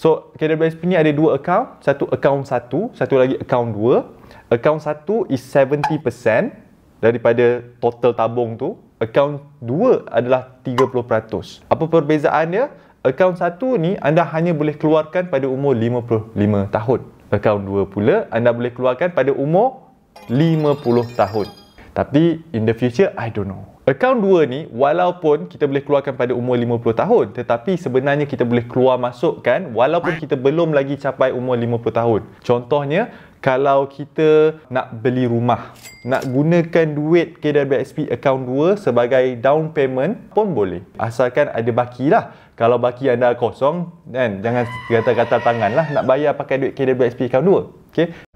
So, KWSP ni ada dua account. Satu account satu, satu lagi account dua. Account satu is 70% daripada total tabung tu. Account dua adalah 30%. Apa perbezaannya? Account satu ni anda hanya boleh keluarkan pada umur 55 tahun. Account dua pula anda boleh keluarkan pada umur 50 tahun. Tapi in the future, I don't know. Account 2 ni walaupun kita boleh keluarkan pada umur 50 tahun tetapi sebenarnya kita boleh keluar masukkan walaupun kita belum lagi capai umur 50 tahun. Contohnya kalau kita nak beli rumah, nak gunakan duit KWSP account 2 sebagai down payment pun boleh. Asalkan ada baki lah. Kalau baki anda kosong, kan, jangan kata-kata tangan lah nak bayar pakai duit KWSP account 2. Okay?